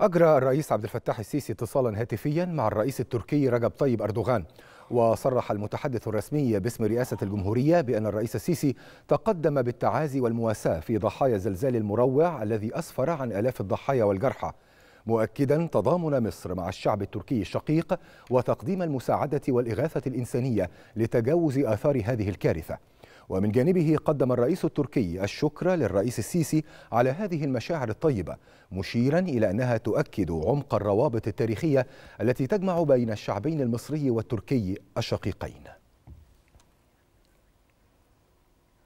أجرى الرئيس عبد الفتاح السيسي اتصالا هاتفيا مع الرئيس التركي رجب طيب أردوغان وصرح المتحدث الرسمي باسم رئاسة الجمهورية بأن الرئيس السيسي تقدم بالتعازي والمواساة في ضحايا الزلزال المروع الذي أسفر عن آلاف الضحايا والجرحى مؤكدا تضامن مصر مع الشعب التركي الشقيق وتقديم المساعدة والإغاثة الإنسانية لتجاوز آثار هذه الكارثة ومن جانبه قدم الرئيس التركي الشكر للرئيس السيسي على هذه المشاعر الطيبة مشيرا إلى أنها تؤكد عمق الروابط التاريخية التي تجمع بين الشعبين المصري والتركي الشقيقين